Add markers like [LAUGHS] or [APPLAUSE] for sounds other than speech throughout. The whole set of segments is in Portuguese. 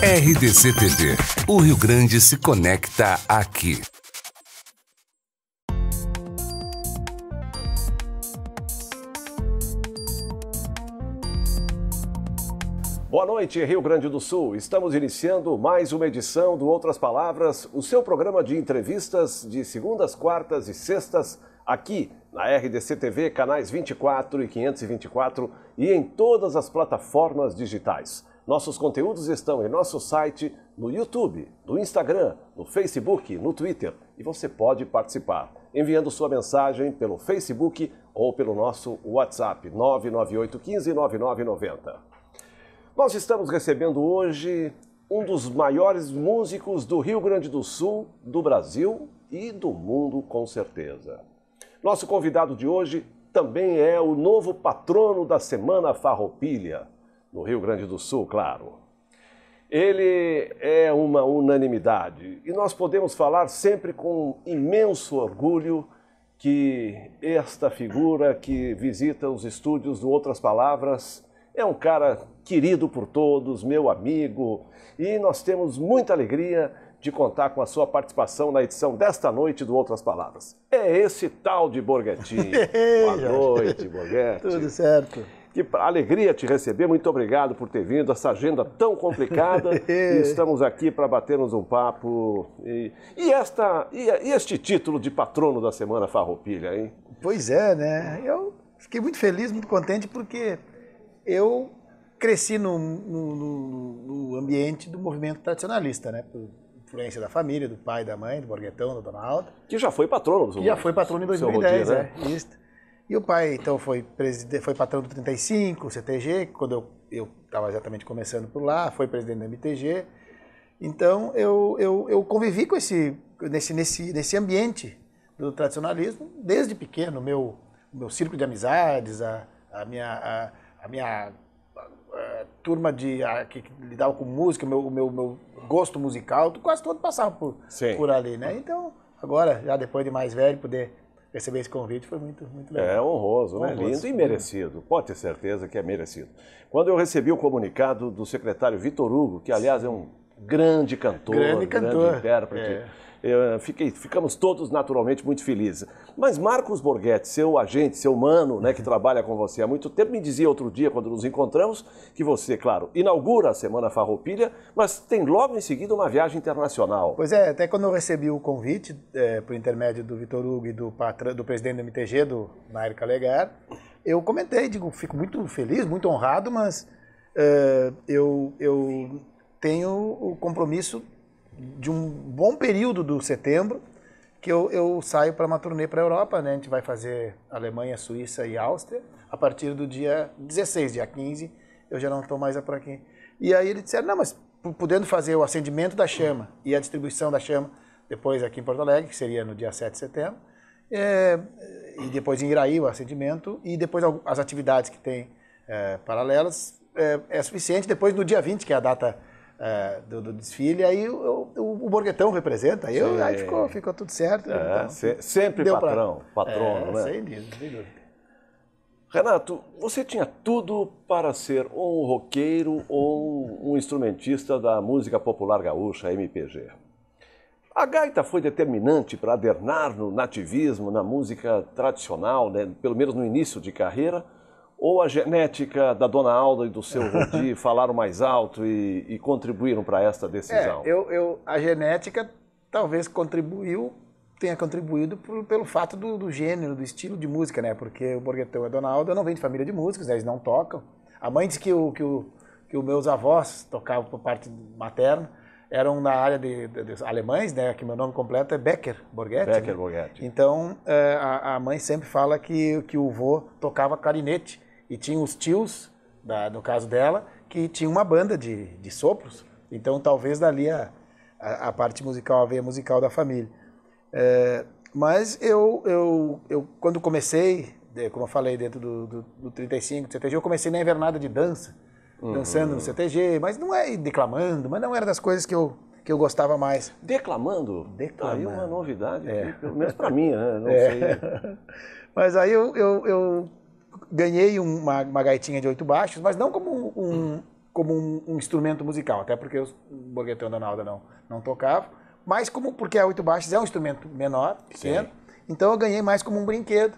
RDC TV. O Rio Grande se conecta aqui. Boa noite, Rio Grande do Sul. Estamos iniciando mais uma edição do Outras Palavras, o seu programa de entrevistas de segundas, quartas e sextas aqui na RDC TV, canais 24 e 524 e em todas as plataformas digitais. Nossos conteúdos estão em nosso site, no YouTube, no Instagram, no Facebook, no Twitter e você pode participar enviando sua mensagem pelo Facebook ou pelo nosso WhatsApp 998 15 9990. Nós estamos recebendo hoje um dos maiores músicos do Rio Grande do Sul, do Brasil e do mundo, com certeza. Nosso convidado de hoje também é o novo patrono da Semana Farroupilha, no Rio Grande do Sul, claro. Ele é uma unanimidade e nós podemos falar sempre com imenso orgulho que esta figura que visita os estúdios do Outras Palavras é um cara querido por todos, meu amigo, e nós temos muita alegria de contar com a sua participação na edição desta noite do Outras Palavras. É esse tal de Borghetti. [LAUGHS] Boa noite, Borghetti. Tudo certo. Que alegria te receber, muito obrigado por ter vindo, essa agenda tão complicada. [LAUGHS] e estamos aqui para batermos um papo. E, e esta, e, e, este título de patrono da Semana Farroupilha, hein? Pois é, né? Eu fiquei muito feliz, muito contente, porque eu cresci no, no, no, no ambiente do movimento tradicionalista, né? Por influência da família, do pai, da mãe, do Borguetão, da Dona Alta. Que já foi patrono. Já foi patrono em 2010, né? é. E o pai, então, foi, presidente, foi patrão do 35, CTG, quando eu estava exatamente começando por lá, foi presidente da MTG. Então, eu, eu, eu convivi com esse, nesse, nesse, nesse ambiente do tradicionalismo desde pequeno. Meu, meu círculo de amizades, a, a minha, a, a minha a, turma de, que, que lidava com música, o meu, meu, meu gosto musical, quase todo passava por, por ali, né? Então, agora, já depois de mais velho, poder receber esse convite foi muito, muito legal. É honroso, né? honroso, né? Lindo e merecido. Pode ter certeza que é merecido. Quando eu recebi o comunicado do secretário Vitor Hugo, que aliás é um grande cantor, grande, cantor. grande intérprete. É eh, fiquei, ficamos todos naturalmente muito felizes. Mas Marcos Borghetti, seu agente, seu mano, né, que uhum. trabalha com você há muito tempo, me dizia outro dia, quando nos encontramos, que você, claro, inaugura a Semana Farroupilha, mas tem logo em seguida uma viagem internacional. Pois é, até quando eu recebi o convite, é, por intermédio do Vitor Hugo e do, patrão, do presidente do MTG, do Nair Calegar, eu comentei, digo, fico muito feliz, muito honrado, mas uh, eu, eu tenho o compromisso de um bom período do setembro que eu, eu saio para uma turnê para a Europa, né? A gente vai fazer Alemanha, Suíça e Áustria. A partir do dia 16, dia 15, eu já não estou mais por aqui. E aí eles disseram, não, mas podendo fazer o acendimento da chama e a distribuição da chama depois aqui em Porto Alegre, que seria no dia 7 de setembro, é, e depois em Iraí o acendimento, e depois as atividades que tem é, paralelas, é, é suficiente. Depois no dia 20, que é a data é, do, do, desfile, aí eu, eu, o Borguetão representa, aí, eu, aí ficou, ficou tudo certo. É, então, se, sempre patrão, pra... patrono, é, né? Sem dúvida, sem dúvida. Renato, você tinha tudo para ser ou um roqueiro ou um instrumentista da música popular gaúcha, MPG. A gaita foi determinante para adernar no nativismo, na música tradicional, né? pelo menos no início de carreira, ou a genética da dona Alda e do seu [LAUGHS] Rodi falaram mais alto e, e contribuíram para esta é, decisão? É, eu, eu, a genética talvez contribuiu, tenha contribuído por, pelo fato do, do, gênero, do estilo de música, né? Porque o Borguetão e é a dona Alda não vêm de família de músicos, né? eles não tocam. A mãe diz que, o, que, o, que os meus avós tocavam por parte materna, eram na área de, de, de, alemães, né? Que meu nome completo é Becker Borghetti. Né? Becker né? Borghetti. Então eh, a, a, mãe sempre fala que que o vô tocava clarinete e tinha os tios, da, no caso dela, que tinha uma banda de, de sopros. Então, talvez dali a, a, a parte musical, a veia musical da família. É, mas eu, eu, eu, quando comecei, como eu falei, dentro do, do, do 35, do CTG, eu comecei na invernada de dança, uhum. dançando no CTG, mas não é declamando, mas não era das coisas que eu, que eu gostava mais. Declamando? Declamando. Aí uma novidade, é. que, pelo menos para mim, né? Não é. sei. [LAUGHS] Mas aí eu, eu, eu ganhei uma, uma gaitinha de oito baixos, mas não como um, um hum. como um, um, instrumento musical, até porque o Borguetão da Nalda não, não tocava, mas como porque a oito baixos é um instrumento menor, pequeno, Sim. então eu ganhei mais como um brinquedo.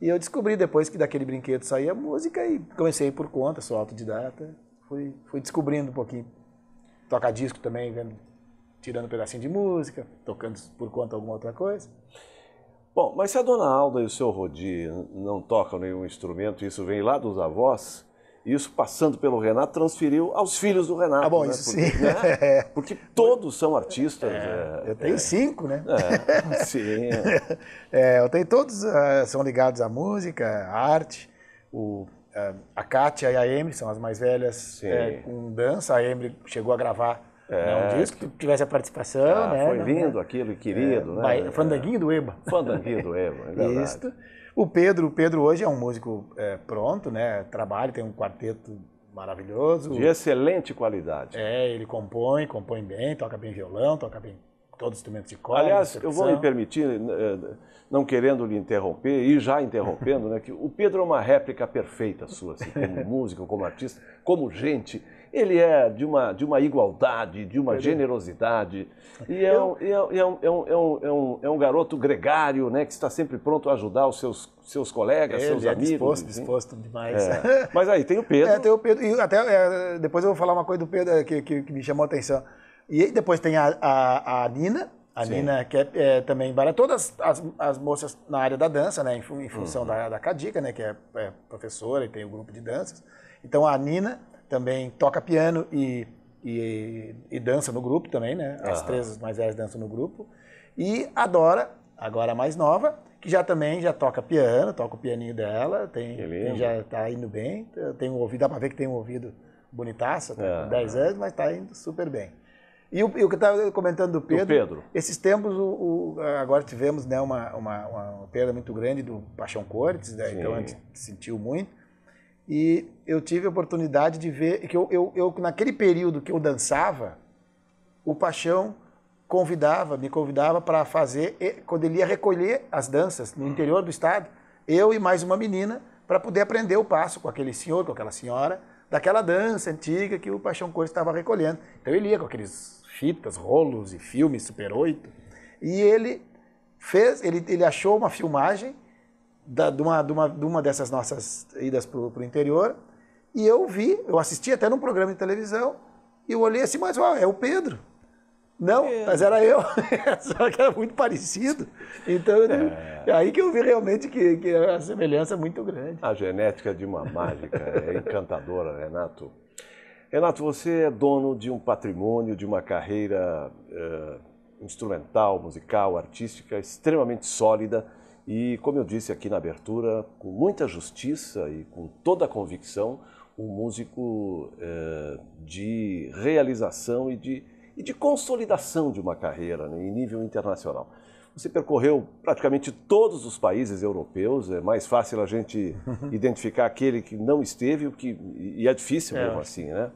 E eu descobri depois que daquele brinquedo saía música e comecei por conta, sou autodidata, fui, fui descobrindo um pouquinho. Tocar disco também, vendo, tirando um pedacinho de música, tocando por conta alguma outra coisa. Bom, mas se a dona Alda e o seu Rodi não tocam nenhum instrumento, isso vem lá dos avós, isso passando pelo Renato transferiu aos filhos do Renato. Ah, bom, né? isso porque, sim. Né? [LAUGHS] Porque todos são artistas. É. É, eu tenho é. cinco, né? É, [LAUGHS] sim. [LAUGHS] É, eu tenho todos, uh, são ligados à música, à arte. O, uh, a Kátia e a Emily são as mais velhas com dança. A Emily chegou a gravar é, né, um disco que tivesse a participação, ah, né? Foi lindo né? aquilo, querido, é, né? Fandanguinho do Eba. [LAUGHS] Fandanguinho do Eba, é Isso. O Pedro, o Pedro hoje é um músico é, pronto, né? Trabalha, tem um quarteto maravilhoso. De excelente qualidade. É, ele compõe, compõe bem, toca bem violão, toca bem todos os instrumentos de corda. Aliás, eu vou me permitir, eh, não querendo lhe interromper e já interrompendo, né, que o Pedro é uma réplica perfeita sua, assim, como [LAUGHS] músico, como artista, como gente ele é de uma, de uma igualdade, de uma generosidade. E é um garoto gregário, né, que está sempre pronto a ajudar os seus, seus colegas, ele seus é amigos. Disposto, enfim. disposto demais. É. [LAUGHS] Mas aí tem o Pedro. É, tem o Pedro. E até é, depois eu vou falar uma coisa do Pedro é, que, que, que me chamou a atenção. E depois tem a, a, a Nina, a Sim. Nina, que é, é também para todas as, as, moças na área da dança, né? Em, em função uhum. da, da Cadica, né? Que é, é, professora e tem o um grupo de danças. Então a Nina também toca piano e, e, e dança no grupo também, né? As uhum. três mais velhas dançam no grupo. E a Dora, agora a mais nova, que já também já toca piano, toca o pianinho dela, tem, tem já está indo bem, tem um ouvido, dá para ver que tem um ouvido bonitaço, tá uhum. com 10 anos, mas está indo super bem. E o, e o que estava comentando do Pedro, do Pedro, esses tempos o, o, agora tivemos né, uma, uma, uma perda muito grande do Paixão Cortes, né? então a gente sentiu muito. E eu tive a oportunidade de ver que eu, eu, eu naquele período que eu dançava, o Paixão convidava, me convidava para fazer, quando ele ia recolher as danças no interior do estado, eu e mais uma menina, para poder aprender o passo com aquele senhor, com aquela senhora, daquela dança antiga que o Paixão Coelho estava recolhendo. Então ele ia com aqueles fitas, rolos e filmes Super 8, e ele fez, ele, ele achou uma filmagem da, de, uma, de, uma, de uma dessas nossas idas para o interior. E eu vi, eu assisti até num programa de televisão, e eu olhei assim, mas uau, é o Pedro. Não, é. mas era eu. [LAUGHS] Só que era muito parecido. Então, é. aí que eu vi realmente que, que a semelhança é muito grande. A genética de uma mágica é encantadora, Renato. Renato, você é dono de um patrimônio, de uma carreira uh, instrumental, musical, artística extremamente sólida e, como eu disse aqui na abertura, com muita justiça e com toda a convicção, um músico eh, de realização e de, e de consolidação de uma carreira né, em nível internacional. Você percorreu praticamente todos os países europeus, é mais fácil a gente [LAUGHS] identificar aquele que não esteve, o que, e é difícil mesmo é, assim, né?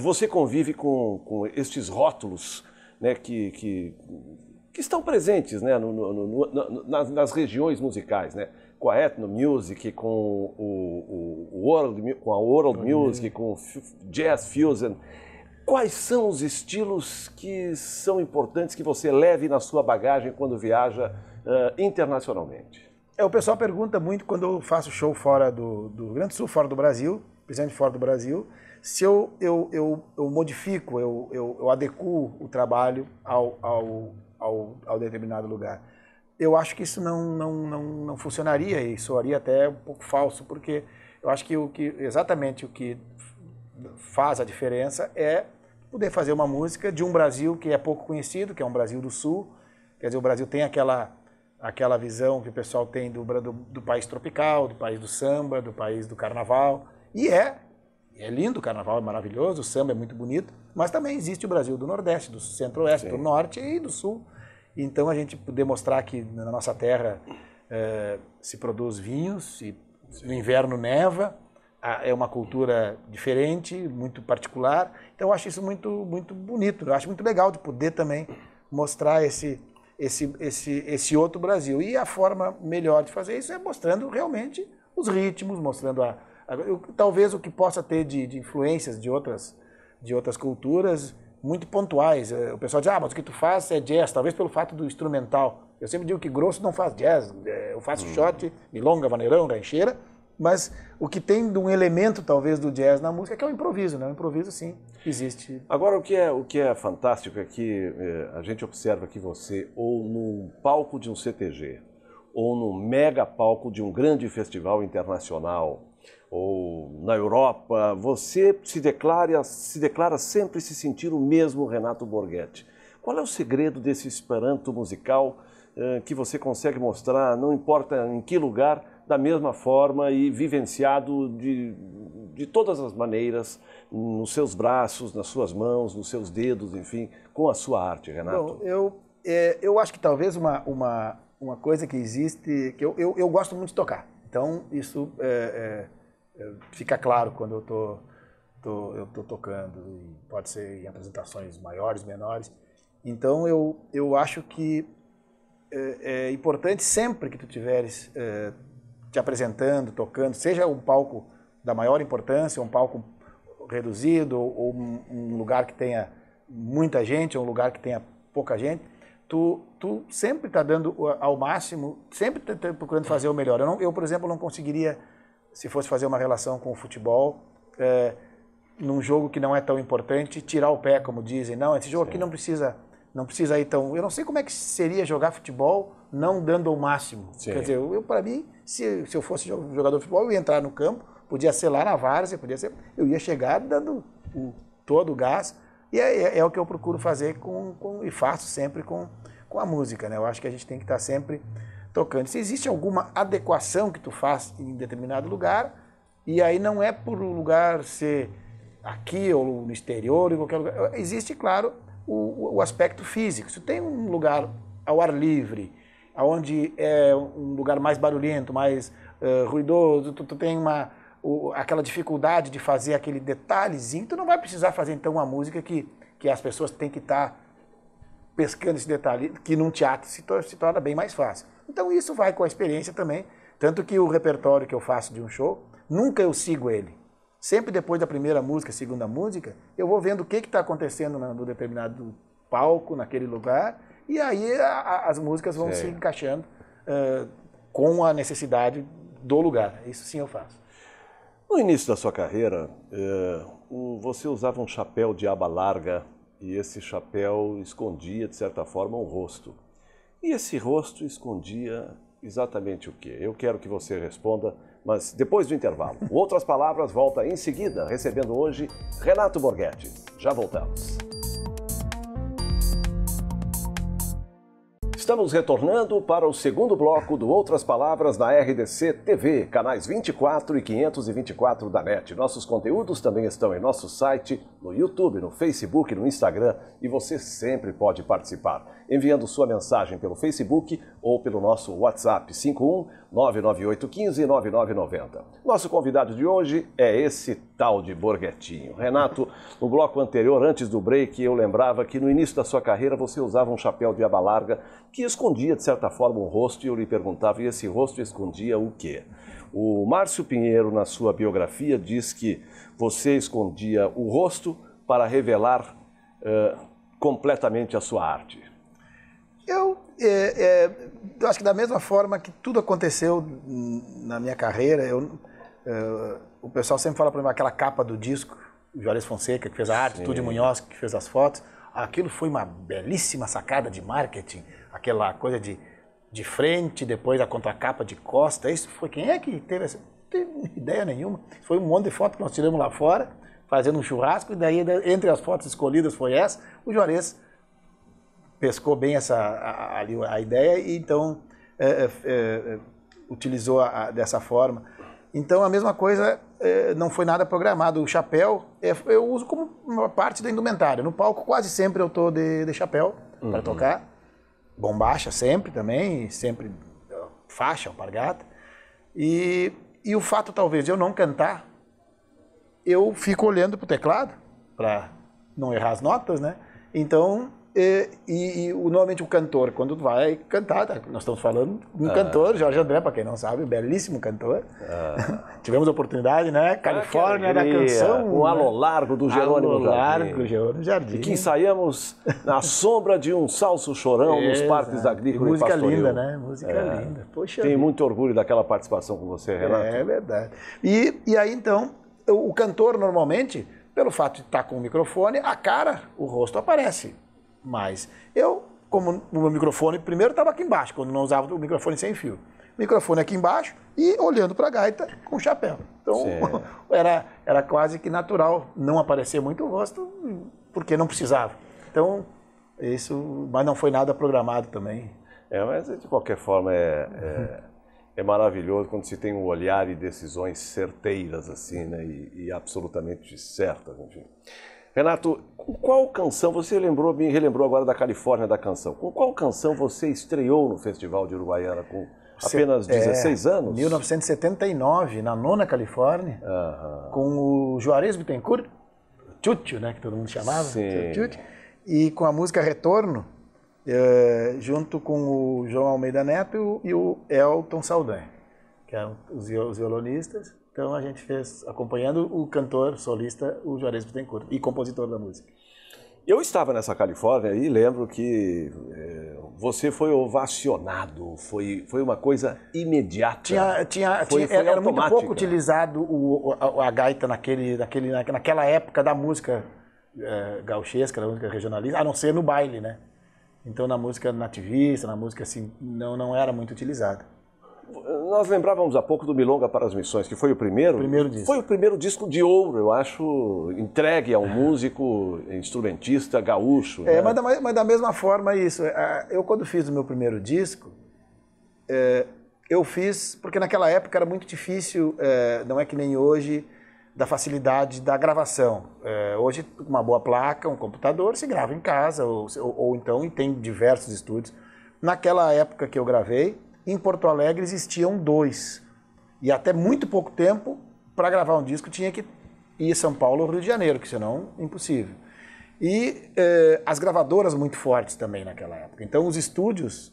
Você convive com, com estes rótulos né, que, que que estão presentes né, no, no, no, nas, nas, regiões musicais, né? com a ethno music, com o, o, o world, com a world oh, music, yeah. com jazz fusion. Quais são os estilos que são importantes que você leve na sua bagagem quando viaja uh, internacionalmente? É, o pessoal pergunta muito quando eu faço show fora do, do Grande Sul, fora do Brasil, principalmente fora do Brasil, se eu, eu, eu, eu modifico, eu, eu, eu adequo o trabalho ao, ao ao, ao determinado lugar. Eu acho que isso não, não, não, não funcionaria e soaria até um pouco falso, porque eu acho que, o que exatamente o que faz a diferença é poder fazer uma música de um Brasil que é pouco conhecido, que é um Brasil do Sul. Quer dizer, o Brasil tem aquela, aquela visão que o pessoal tem do, do, do país tropical, do país do samba, do país do carnaval. E é, é lindo, o carnaval é maravilhoso, o samba é muito bonito, mas também existe o Brasil do Nordeste, do Centro-Oeste, do Norte e do Sul. Então a gente poder mostrar que na nossa terra eh, se produz vinhos, se, no inverno neva, é uma cultura diferente, muito particular. Então eu acho isso muito, muito bonito, eu acho muito legal de poder também mostrar esse, esse, esse, esse outro Brasil. E a forma melhor de fazer isso é mostrando realmente os ritmos, mostrando a eu, talvez o que possa ter de, de, influências de outras, de outras culturas muito pontuais. É, o pessoal diz, ah, mas o que tu faz é jazz, talvez pelo fato do instrumental. Eu sempre digo que grosso não faz jazz, é, eu faço hum. shot, milonga, vaneirão, rancheira, mas o que tem de um elemento talvez do jazz na música é que é o improviso, né? O improviso sim existe. Agora o que é o que é fantástico é que é, a gente observa que você ou num palco de um CTG ou num mega palco de um grande festival internacional ou na Europa, você se declara, se declara sempre se sentir o mesmo Renato Borghetti. Qual é o segredo desse esperanto musical eh, que você consegue mostrar, não importa em que lugar, da mesma forma e vivenciado de, de todas as maneiras, nos seus braços, nas suas mãos, nos seus dedos, enfim, com a sua arte, Renato? Bom, eu, é, eu acho que talvez uma, uma, uma coisa que existe, que eu, eu, eu gosto muito de tocar. Então, isso é, é fica claro quando eu tô, tô eu tô tocando, pode ser em apresentações maiores, menores. Então eu, eu acho que é, é importante sempre que tu tiveres é, te apresentando, tocando, seja um palco da maior importância, um palco reduzido ou um, um lugar que tenha muita gente, ou um lugar que tenha pouca gente, tu, tu sempre está dando ao máximo, sempre tá, tá procurando fazer o melhor. Eu, não, eu, por exemplo, não conseguiria se fosse fazer uma relação com o futebol, é, num jogo que não é tão importante, tirar o pé, como dizem. Não, esse jogo Sim. aqui não precisa, não precisa ir tão. Eu não sei como é que seria jogar futebol não dando o máximo. Sim. Quer dizer, eu para mim, se, se eu fosse jogador de futebol, eu ia entrar no campo, podia ser lá na várzea, podia ser, eu ia chegar dando o, todo o gás. E é, é, é o que eu procuro fazer com, com, e faço sempre com, com a música, né? Eu acho que a gente tem que estar tá sempre Tocando Se existe alguma adequação que tu faz em determinado lugar, e aí não é por o lugar ser aqui ou no exterior, em qualquer lugar. Existe, claro, o, o aspecto físico. Se tem um lugar ao ar livre, onde é um lugar mais barulhento, mais uh, ruidoso, tu, tu tem uma, aquela dificuldade de fazer aquele detalhezinho, tu não vai precisar fazer então uma música que, que as pessoas têm que estar tá pescando esse detalhe, que num teatro se, to se torna bem mais fácil. Então isso vai com a experiência também. Tanto que o repertório que eu faço de um show, nunca eu sigo ele. Sempre depois da primeira música, segunda música, eu vou vendo o que está acontecendo no determinado palco, naquele lugar, e aí a, a, as músicas vão se encaixando uh, com a necessidade do lugar. Isso sim eu faço. No início da sua carreira, uh, você usava um chapéu de aba larga e esse chapéu escondia, de certa forma, o rosto. E esse rosto escondia exatamente o quê? Eu quero que você responda, mas depois do intervalo. [LAUGHS] Outras Palavras volta em seguida, recebendo hoje Renato Borghetti. Já voltamos. Estamos retornando para o segundo bloco do Outras Palavras na RDC TV, canais 24 e 524 da NET. Nossos conteúdos também estão em nosso site, no YouTube, no Facebook, no Instagram e você sempre pode participar, enviando sua mensagem pelo Facebook ou pelo nosso WhatsApp 51 99815 9990. Nosso convidado de hoje é esse tal de Borghetinho. Renato, no bloco anterior, antes do break, eu lembrava que no início da sua carreira você usava um chapéu de aba larga que escondia, de certa forma, um rosto, e eu lhe perguntava, e esse rosto escondia o quê? O Márcio Pinheiro, na sua biografia, diz que você escondia o rosto para revelar uh, completamente a sua arte. Eu, é, é, eu acho que da mesma forma que tudo aconteceu na minha carreira, eu, eu o pessoal sempre fala para mim aquela capa do disco, Juarez Fonseca, que fez a arte, Sim. Munhoz, que fez as fotos. Aquilo foi uma belíssima sacada de marketing, aquela coisa de, de frente, depois a contracapa de costa. Isso foi quem é que teve essa? Não tenho ideia nenhuma. Foi um monte de foto que nós tiramos lá fora, fazendo um churrasco, e daí, entre as fotos escolhidas foi essa. O Juarez pescou bem essa, a, a, a ideia e então é, é, é, utilizou a, dessa forma. Então, a mesma coisa é, não foi nada programado. O chapéu é, eu uso como uma parte da indumentária. No palco quase sempre eu tô de, de chapéu uhum. para tocar. Bombacha sempre também, sempre faixa, alpargata. E, e o fato talvez de eu não cantar, eu fico olhando pro teclado para não errar as notas, né? Então e, e, e, normalmente o cantor, quando vai cantar, tá? nós estamos falando de um ah. cantor, Jorge André, para quem não sabe, belíssimo cantor. Ah. [LAUGHS] Tivemos a oportunidade, né? Ah, Califórnia da canção. O alô né? Alo Largo do Jerônimo Alo Largo Jardim. Jardim. E que ensaiamos na sombra de um salso chorão nos parques agrícolas agrícola e Música linda, né? Música é. linda. Poxa Tenho vida. muito orgulho daquela participação com você, Renato. É verdade. E, e aí, então, o cantor, normalmente, pelo fato de estar com o microfone, a cara, o rosto aparece mais. Eu, como o meu microfone primeiro estava aqui embaixo, quando não usava o microfone sem fio. Microfone aqui embaixo e olhando para a gaita com o chapéu. Então [LAUGHS] era, era quase que natural não aparecer muito o rosto, porque não precisava. Então, isso, mas não foi nada programado também. É, mas de qualquer forma é, é, é maravilhoso quando se tem um olhar e decisões certeiras assim, né? E, e absolutamente certas, enfim. Renato, com qual canção, você lembrou, me relembrou agora da Califórnia da canção, com qual canção você estreou no Festival de Uruguaiana com apenas 16 é, anos? 1979, na nona Califórnia, com o Juarez Bittencourt, Tchutchu, né, que todo mundo chamava, Sim. e com a música Retorno, é, junto com o João Almeida Neto e o Elton Saldanha, que eram os violonistas. Então a gente fez acompanhando o cantor solista, o Juarez Bittencourt, e compositor da música. Eu estava nessa Califórnia e lembro que é, você foi ovacionado, foi, foi uma coisa imediata. Tinha, tinha, foi, tinha foi era automática. muito pouco utilizado o, a, a gaita naquele, naquele, naquela época da música é, gauchesca, da música regionalista, a não ser no baile, né? Então na música nativista, na música assim, não, não era muito utilizada. Nós lembrávamos há pouco do Milonga para as Missões, que foi o primeiro. primeiro disco. Foi o primeiro disco de ouro, eu acho, entregue a um músico, instrumentista gaúcho. É, né? mas, da, mas, da, mesma forma, isso. É, eu, quando fiz o meu primeiro disco, é, eu fiz, porque naquela época era muito difícil, é, não é que nem hoje, da facilidade da gravação. É, hoje, uma boa placa, um computador, se grava em casa, ou, ou, ou então e tem diversos estúdios. Naquela época que eu gravei, em Porto Alegre existiam dois. E até muito pouco tempo, para gravar um disco, tinha que ir São Paulo ou Rio de Janeiro, que senão impossível. E eh, as gravadoras muito fortes também naquela época. Então os estúdios,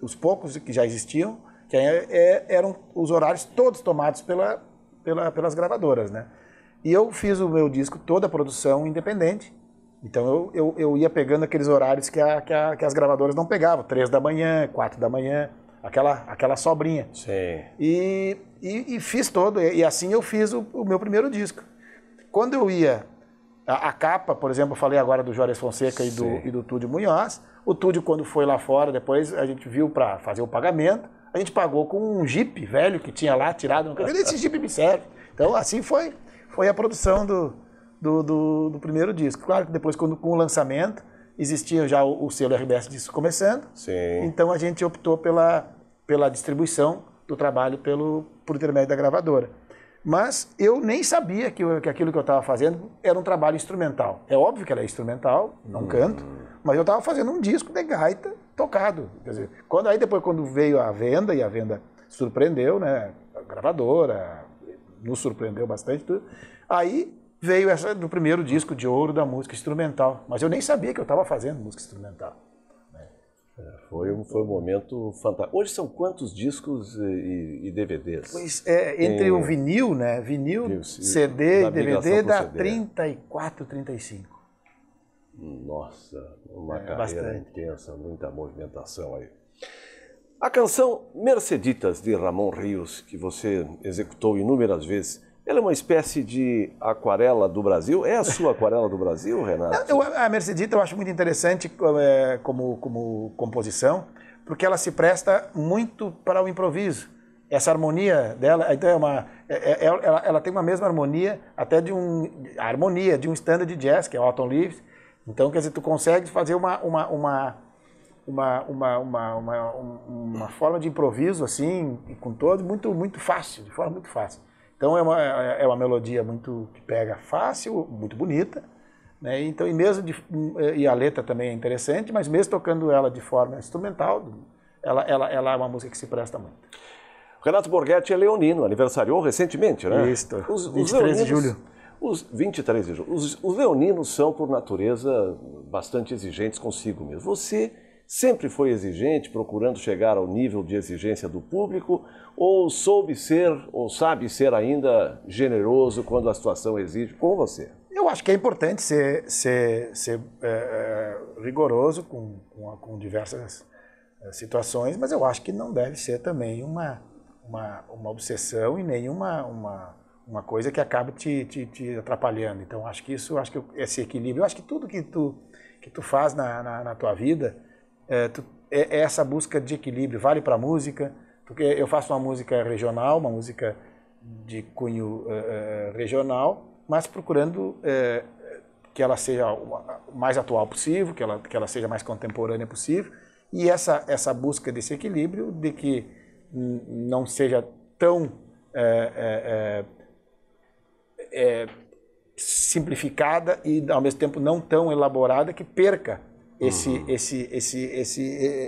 os poucos que já existiam, que é, é, eram os horários todos tomados pela, pela, pelas gravadoras, né? E eu fiz o meu disco, toda a produção independente. Então eu, eu, eu ia pegando aqueles horários que, a, que, a, que as gravadoras não pegavam, três da manhã, quatro da manhã, aquela, aquela sobrinha. Sim. E, e, e fiz todo, e, assim eu fiz o, o, meu primeiro disco. Quando eu ia, a, a, capa, por exemplo, eu falei agora do Juarez Fonseca Sim. e do, e do Túlio Munhoz, o Túlio quando foi lá fora, depois a gente viu para fazer o pagamento, a gente pagou com um Jeep velho que tinha lá, tirado no carro, esse jipe me serve. Então assim foi, foi a produção do, do, do, do primeiro disco. Claro que depois quando, com o lançamento, existia já o, o selo RBS disso começando. Sim. Então a gente optou pela, pela distribuição do trabalho pelo, por intermédio da gravadora. Mas eu nem sabia que, eu, que aquilo que eu estava fazendo era um trabalho instrumental. É óbvio que ela é instrumental, não hum. canto, mas eu estava fazendo um disco de gaita tocado. Quer dizer, quando, aí depois quando veio a venda, e a venda surpreendeu, né? A gravadora nos surpreendeu bastante tudo. Aí veio essa do primeiro disco de ouro da música instrumental. Mas eu nem sabia que eu estava fazendo música instrumental. Né? É, foi, um, foi um momento fantástico. Hoje são quantos discos e, e DVDs? Pois é, entre o vinil, né? Vinil, Deus, CD e DVD dá CD. 34, 35. Nossa, uma é, carreira bastante. intensa, muita movimentação aí. A canção Merceditas de Ramon Rios, que você executou inúmeras vezes, ela é uma espécie de aquarela do Brasil? É a sua aquarela do Brasil, Renato? Eu, a Mercedita eu acho muito interessante é, como, como composição, porque ela se presta muito para o improviso. Essa harmonia dela, então é uma, é, é, é, ela, ela, tem uma mesma harmonia, até de um, a harmonia de um standard de jazz, que é o Alton Leaves. Então, quer dizer, tu consegue fazer uma, uma, uma, uma, uma, uma, uma, uma forma de improviso, assim, com todo muito, muito fácil, de forma muito fácil. Então é uma, é, é uma melodia muito que pega fácil, muito bonita, né? Então e mesmo de, hum, é, e a letra também é interessante, mas mesmo tocando ela de forma instrumental, ela, ela, ela é uma música que se presta muito. Renato Borghetti é leonino, aniversariou recentemente, né? Isso, os, os 23 leoninos, de julho. Os 23 de julho. Os, os leoninos são, por natureza, bastante exigentes consigo mesmo. Você sempre foi exigente, procurando chegar ao nível de exigência do público, ou soube ser, ou sabe ser ainda generoso quando a situação exige com você? Eu acho que é importante ser, ser, ser é, é rigoroso com, com, com diversas é, situações, mas eu acho que não deve ser também uma, uma, uma obsessão e nem uma, uma coisa que acabe te, te, te, atrapalhando. Então acho que isso, acho que esse equilíbrio, acho que tudo que tu que tu faz na, na, na tua vida é, tu, é, é essa busca de equilíbrio, vale para música, porque eu faço uma música regional, uma música de cunho uh, regional, mas procurando uh, que ela seja o mais atual possível, que ela, que ela seja mais contemporânea possível, e essa, essa busca desse equilíbrio, de que não seja tão simplificada e, ao mesmo tempo, não tão elaborada que perca esse, uhum. esse, esse, esse,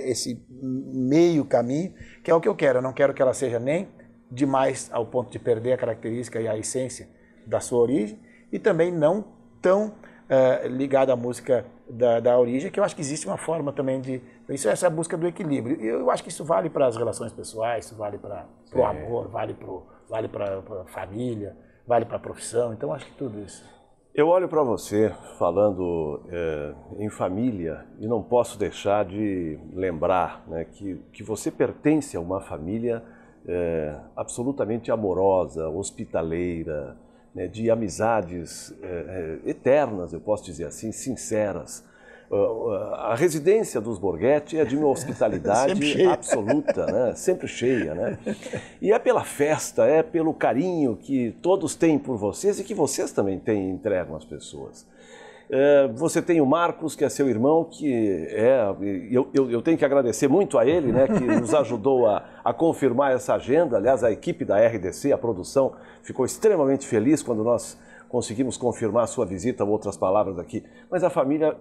esse meio caminho, que é o que eu quero. Eu não quero que ela seja nem demais ao ponto de perder a característica e a essência da sua origem, e também não tão uh, ligada à música da, da, origem, que eu acho que existe uma forma também de. Isso é essa busca do equilíbrio. Eu, eu acho que isso vale para as relações pessoais, isso vale para o amor, vale para vale a família, vale para a profissão, então acho que tudo isso. Eu olho para você falando é, em família e não posso deixar de lembrar né, que, que você pertence a uma família é, absolutamente amorosa, hospitaleira, né, de amizades é, eternas, eu posso dizer assim, sinceras a residência dos Borghetti é de uma [LAUGHS] hospitalidade absoluta, né? sempre cheia. Né? E é pela festa, é pelo carinho que todos têm por vocês e que vocês também têm e entregam às pessoas. É, você tem o Marcos, que é seu irmão, que é. Eu, eu, eu tenho que agradecer muito a ele, né, que nos ajudou a, a confirmar essa agenda. Aliás, a equipe da RDC, a produção, ficou extremamente feliz quando nós conseguimos confirmar sua visita, outras palavras aqui. Mas a família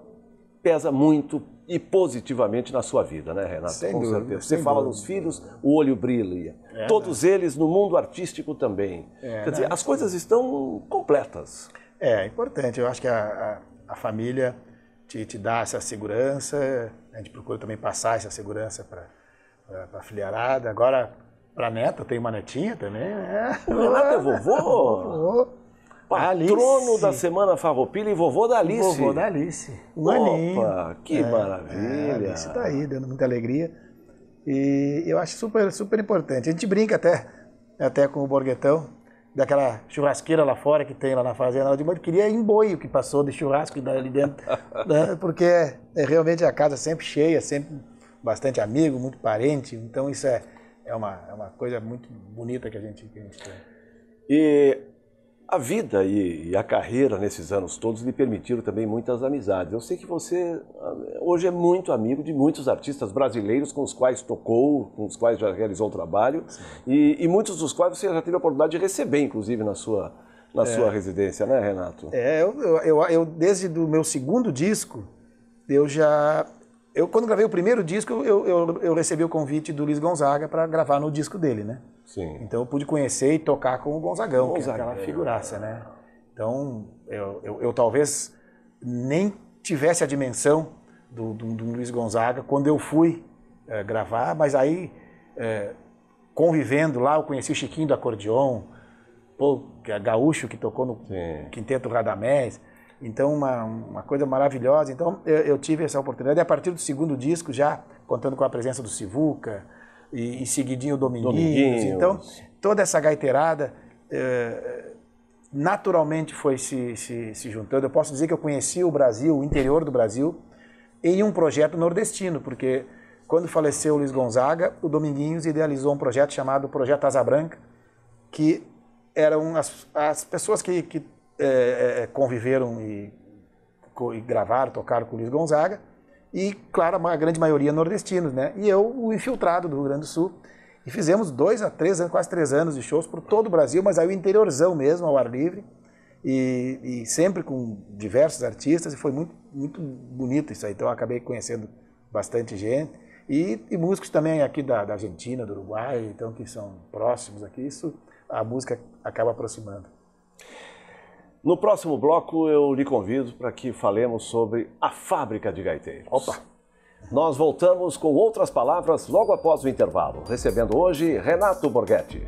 pesa muito e positivamente na sua vida, né, Renato? Sem Com dúvida, certeza. Você fala dúvida. nos filhos, o olho brilha. É, Todos né? eles no mundo artístico também. É, Quer dizer, as coisas estão completas. É, é importante. Eu acho que a, a, a família te, te, dá essa segurança. A gente procura também passar essa segurança para a filharada. Agora, para a neta, eu tenho uma netinha também. Né? Renato é vovô? vovô. Patrono Alice. da Semana Farroupilha e vovô da Alice. Vovô da Alice. Um aninho. Opa, que é, maravilha. É, Alice está aí, dando muita alegria. E eu acho super, super importante. A gente brinca até, até com o Borguetão, daquela churrasqueira lá fora que tem lá na fazenda de Monte, queria boi o que passou de churrasco ali dentro, [LAUGHS] né? porque é, é, realmente a casa sempre cheia, sempre bastante amigo, muito parente, então isso é, é, uma, é uma coisa muito bonita que a gente, que a gente tem. E a vida e, a carreira nesses anos todos lhe permitiram também muitas amizades. Eu sei que você ah, hoje é muito amigo de muitos artistas brasileiros com os quais tocou, com os quais já realizou trabalho e, e, muitos dos quais você já teve a oportunidade de receber, inclusive, na sua, na é. sua residência, né, Renato? É, eu, eu, eu, desde o meu segundo disco, eu já. Eu, quando gravei o primeiro disco, eu, eu, eu recebi o convite do Luiz Gonzaga para gravar no disco dele, né? Sim. Então eu pude conhecer e tocar com o Gonzagão, Gonzagão. que é aquela figuraça, é. né? Então eu, eu, eu talvez nem tivesse a dimensão do, do, do Luiz Gonzaga quando eu fui é, gravar, mas aí é, convivendo lá, eu conheci o Chiquinho do Acordeon, pô, é gaúcho que tocou no Sim. Quinteto Radamés. Então, uma, uma coisa maravilhosa. Então, eu, eu, tive essa oportunidade. E a partir do segundo disco, já contando com a presença do Sivuca, e em seguidinho o Dominguinhos. Dominguinhos. Então, toda essa gaiteirada é, naturalmente foi se, se, se juntando. Eu posso dizer que eu conheci o Brasil, o interior do Brasil, em um projeto nordestino, porque quando faleceu o Luiz Gonzaga, o Dominguinhos idealizou um projeto chamado Projeto Asa Branca, que eram as, as pessoas que, que é, conviveram e, e gravaram, tocaram com o Luiz Gonzaga, e, claro, a grande maioria nordestinos, né? E eu, o infiltrado do Rio Grande do Sul. E fizemos dois a três anos, quase três anos de shows por todo o Brasil, mas aí o interiorzão mesmo, ao ar livre, e, e sempre com diversos artistas, e foi muito, muito bonito isso aí. Então, acabei conhecendo bastante gente. E, e músicos também aqui da, da Argentina, do Uruguai, então, que são próximos aqui. Isso, a música acaba aproximando. No próximo bloco, eu lhe convido para que falemos sobre a fábrica de gaiteiros. Opa! Nós voltamos com outras palavras logo após o intervalo, recebendo hoje Renato Borghetti.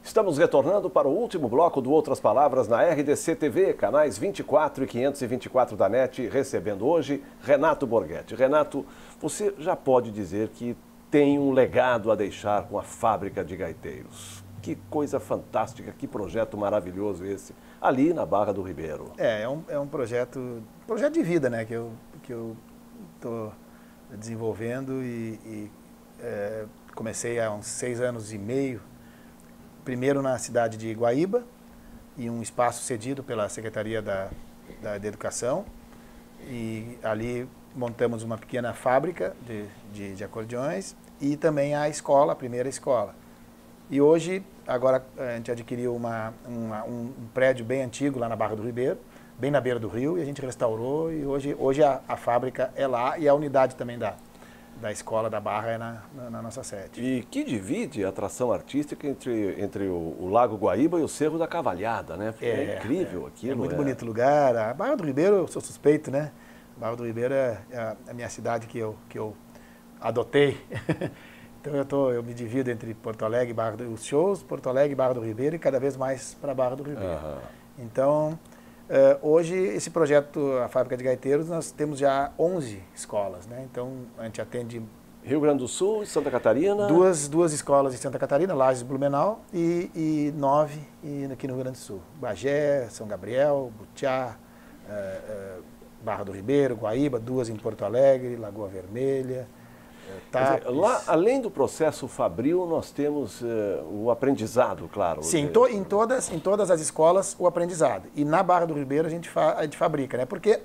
Estamos retornando para o último bloco do Outras Palavras na RDC TV, canais 24 e 524 da NET, recebendo hoje Renato Borghetti. Renato, você já pode dizer que tem um legado a deixar com a fábrica de gaiteiros. Que coisa fantástica, que projeto maravilhoso esse, ali na Barra do Ribeiro. É, é um, é um projeto, projeto de vida, né, que eu que eu estou desenvolvendo e, e é, comecei há uns seis anos e meio, primeiro na cidade de Guaíba, em um espaço cedido pela Secretaria da, da, da Educação, e ali montamos uma pequena fábrica de, de, de acordeões e também a escola, a primeira escola. E hoje agora eh, a gente adquiriu uma, uma, um, prédio bem antigo lá na Barra do Ribeiro, bem na beira do rio, e a gente restaurou e hoje, hoje a, a fábrica é lá e a unidade também da, da escola da Barra é na, na, na nossa sede. E que divide a atração artística entre, entre o, o Lago Guaíba e o Cerro da Cavalhada, né? é, é incrível é, aquilo. É muito é. bonito lugar. A Barra do Ribeiro, eu sou suspeito, né? A Barra do Ribeiro é, é a, é a minha cidade que eu, que eu adotei. [LAUGHS] Então eu, tô, eu me divido entre Porto Alegre e Barra do os shows, Porto Alegre, Barra do Ribeiro e cada vez mais para Barra do Ribeiro. Uhum. Então, uh, hoje esse projeto, a Fábrica de Gaiteiros, nós temos já 11 escolas, né? Então a gente atende... Rio Grande do Sul, Santa Catarina? Duas, duas escolas em Santa Catarina, Lages e Blumenau, e, e nove e aqui no Rio Grande do Sul. Bagé, São Gabriel, Butiá, uh, uh, Barra do Ribeiro, Guaíba, duas em Porto Alegre, Lagoa Vermelha... É, tá. Dizer, lá, além do processo fabril, nós temos eh, o aprendizado, claro. Sim, em, em, todas, em todas as escolas, o aprendizado. E na Barra do Ribeiro a gente, fa, a gente fabrica, né? Porque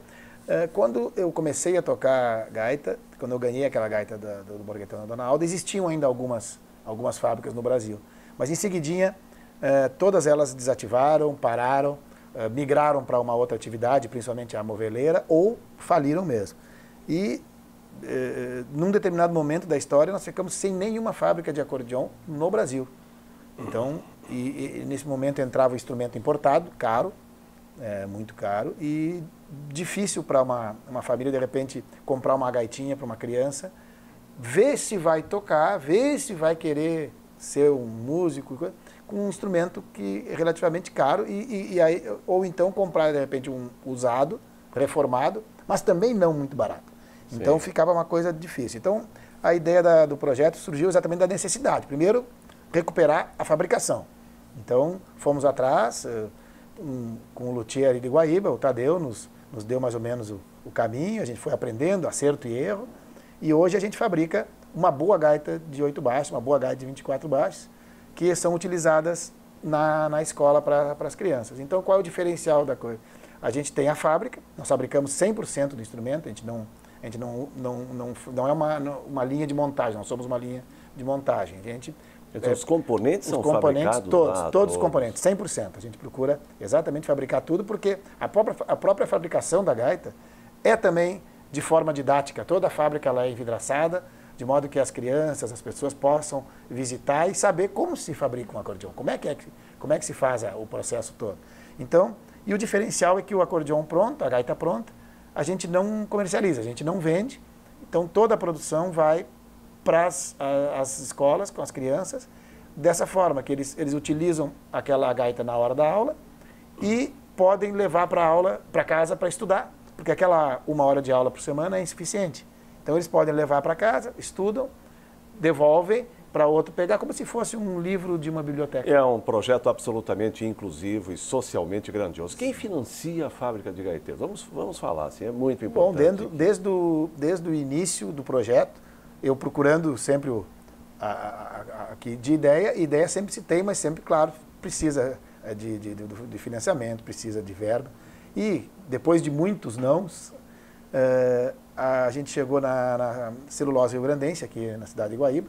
eh, quando eu comecei a tocar gaita, quando eu ganhei aquela gaita da, do, do da Dona Alda, existiam ainda algumas, algumas fábricas no Brasil. Mas em seguidinha, eh, todas elas desativaram, pararam, migraram para uma outra atividade, principalmente a moveleira, ou faliram mesmo. E eh, num determinado momento da história, nós ficamos sem nenhuma fábrica de acordeon no Brasil. Então, e, e nesse momento entrava o instrumento importado, caro, é, muito caro, e difícil para uma, uma família, de repente, comprar uma gaitinha para uma criança, ver se vai tocar, ver se vai querer ser um músico, com um instrumento que é relativamente caro, e, e, e aí, ou então comprar, de repente, um usado, reformado, mas também não muito barato. Então Sim. ficava uma coisa difícil. Então a ideia da, do projeto surgiu exatamente da necessidade. Primeiro, recuperar a fabricação. Então fomos atrás, eh, um, com o luthier de Guaíba, o Tadeu, nos, nos deu mais ou menos o, o caminho, a gente foi aprendendo, acerto e erro. E hoje a gente fabrica uma boa gaita de 8 baixos, uma boa gaita de 24 baixos, que são utilizadas na, na escola para as crianças. Então, qual é o diferencial da coisa? A gente tem a fábrica, nós fabricamos 100% do instrumento, a gente não a gente não, não, não, não é uma, uma linha de montagem, não somos uma linha de montagem. A gente então, é, os componentes os são componentes todos, lá, todos os componentes, 100%. A gente procura exatamente fabricar tudo, porque a própria, a própria fabricação da gaita é também de forma didática. Toda a fábrica ela é envidraçada, de modo que as crianças, as pessoas possam visitar e saber como se fabrica um acordeon, como é que, é que, como é que se faz o processo todo. Então, e o diferencial é que o acordeon pronto, a gaita pronta, a gente não comercializa, a gente não vende. Então toda a produção vai para as, escolas, com as crianças, dessa forma, que eles, eles utilizam aquela gaita na hora da aula e podem levar para aula, para casa, para estudar, porque aquela uma hora de aula por semana é insuficiente. Então eles podem levar para casa, estudam, devolvem para outro pegar, como se fosse um livro de uma biblioteca. É um projeto absolutamente inclusivo e socialmente grandioso. Quem financia a fábrica de gaiteiros? Vamos, vamos falar, assim, é muito importante. Bom, dentro, desde, o, desde o início do projeto, eu procurando sempre o, a, a, a, de ideia, ideia sempre se tem, mas sempre, claro, precisa é, de, de, de financiamento, precisa de verba. E depois de muitos nãos, uh, a gente chegou na, na Celulose Rio Grandense, aqui na cidade de Guaíba,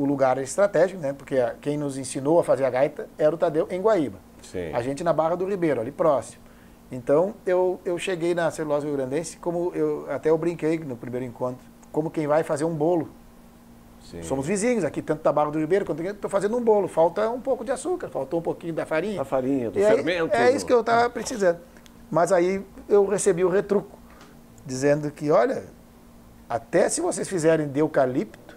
o lugar é estratégico, né? Porque quem nos ensinou a fazer a gaita era o Tadeu em Guaíba. Sim. A gente na Barra do Ribeiro, ali próximo. Então, eu, eu cheguei na celulose rio-grandense, como eu até eu brinquei no primeiro encontro, como quem vai fazer um bolo. Sim. Somos vizinhos aqui, tanto da Barra do Ribeiro quanto estou fazendo um bolo. Falta um pouco de açúcar, faltou um pouquinho da farinha. A farinha, do e fermento. Aí, é isso que eu estava precisando. Mas aí eu recebi o retruco, dizendo que, olha, até se vocês fizerem de eucalipto,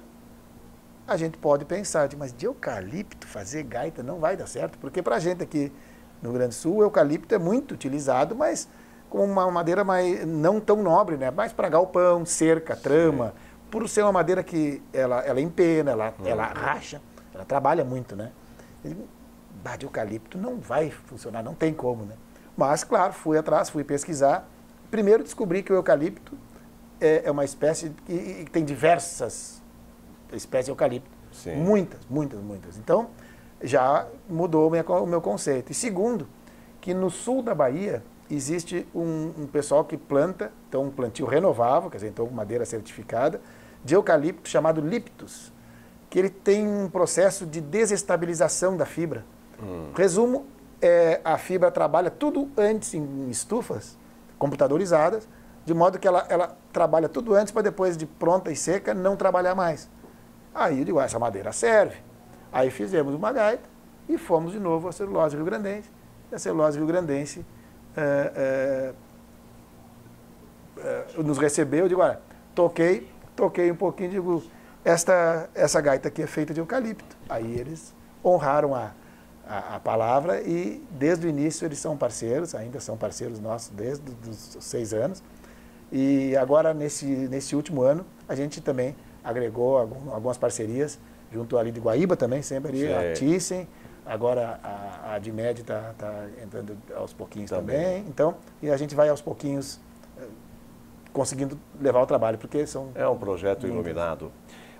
a gente pode pensar, mas de eucalipto fazer gaita não vai dar certo, porque para a gente aqui no Rio Grande do Sul, o eucalipto é muito utilizado, mas como uma madeira mais, não tão nobre, né? mais para galpão, cerca, trama, Sim. por ser uma madeira que ela, ela é empena, ela, hum. ela racha, ela trabalha muito. Né? Ele, bah, de eucalipto não vai funcionar, não tem como. Né? Mas, claro, fui atrás, fui pesquisar. Primeiro descobri que o eucalipto é, é uma espécie que, que tem diversas espécie de eucalipto. Sim. Muitas, muitas, muitas. Então, já mudou o meu conceito. E segundo, que no sul da Bahia existe um, um, pessoal que planta, então um plantio renovável, quer dizer, então madeira certificada, de eucalipto chamado Liptus, que ele tem um processo de desestabilização da fibra. Hum. Resumo, é, a fibra trabalha tudo antes em estufas computadorizadas, de modo que ela, ela trabalha tudo antes para depois de pronta e seca não trabalhar mais. Aí eu digo, ah, essa madeira serve. Aí fizemos uma gaita e fomos de novo à celulose rio-grandense. E a celulose rio-grandense é, eh, é, eh, é, eh, nos recebeu. Eu digo, olha, toquei, toquei um pouquinho, digo, esta, essa gaita aqui é feita de eucalipto. Aí eles honraram a, a, a, palavra e desde o início eles são parceiros, ainda são parceiros nossos desde os seis anos. E agora, nesse, nesse último ano, a gente também agregou algumas parcerias, junto ali de Guaíba também, sempre ali, a Thyssen, agora a, a DMED está tá entrando aos pouquinhos tá também. também. Então, e a gente vai aos pouquinhos eh, conseguindo levar o trabalho, porque são... É um projeto muitos. iluminado.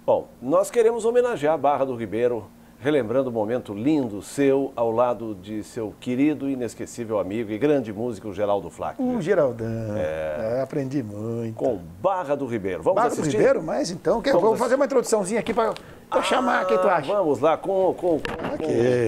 Bom, nós queremos homenagear a Barra do Ribeiro, relembrando um momento lindo seu ao lado de seu querido, inesquecível amigo e grande músico Geraldo Flack. O Geraldão. É... É, aprendi muito. Com Barra do Ribeiro. Vamos Barra assistir? do Ribeiro? Mas então, quer, vamos, vamos fazer uma introduçãozinha aqui para ah, chamar quem tu acha. Vamos lá com... com, com... Okay.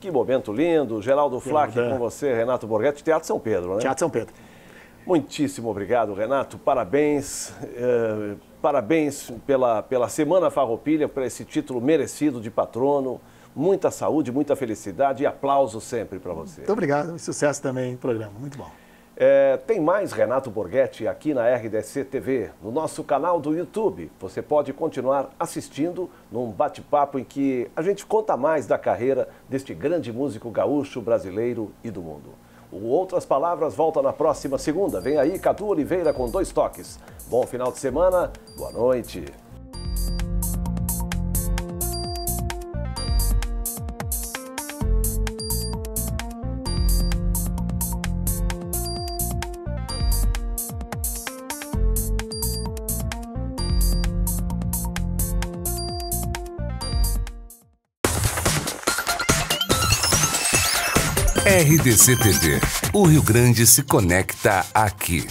Que momento lindo. Geraldo Flack com você, Renato Borghetti, Teatro São Pedro, né? Teatro São Pedro. Muitíssimo obrigado, Renato. Parabéns. Eh, parabéns pela, pela Semana Farroupilha, para esse título merecido de patrono. Muita saúde, muita felicidade e aplauso sempre para você. Muito obrigado. Sucesso também no programa. Muito bom. É, tem mais Renato Borghetti aqui na RDC TV, no nosso canal do YouTube. Você pode continuar assistindo num bate-papo em que a gente conta mais da carreira deste grande músico gaúcho, brasileiro e do mundo. O Outras Palavras volta na próxima segunda. Vem aí Cadu Oliveira com dois toques. Bom final de semana, boa noite. RDC TV. O Rio Grande se conecta aqui.